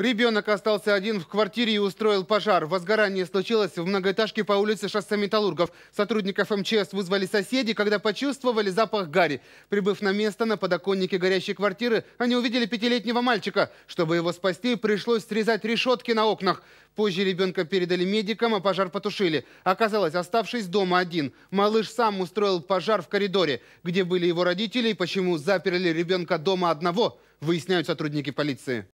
Ребенок остался один в квартире и устроил пожар. Возгорание случилось в многоэтажке по улице шоссе Металлургов. Сотрудников МЧС вызвали соседи, когда почувствовали запах гари. Прибыв на место на подоконнике горящей квартиры, они увидели пятилетнего мальчика. Чтобы его спасти, пришлось срезать решетки на окнах. Позже ребенка передали медикам, а пожар потушили. Оказалось, оставшись дома один, малыш сам устроил пожар в коридоре. Где были его родители и почему заперли ребенка дома одного, выясняют сотрудники полиции.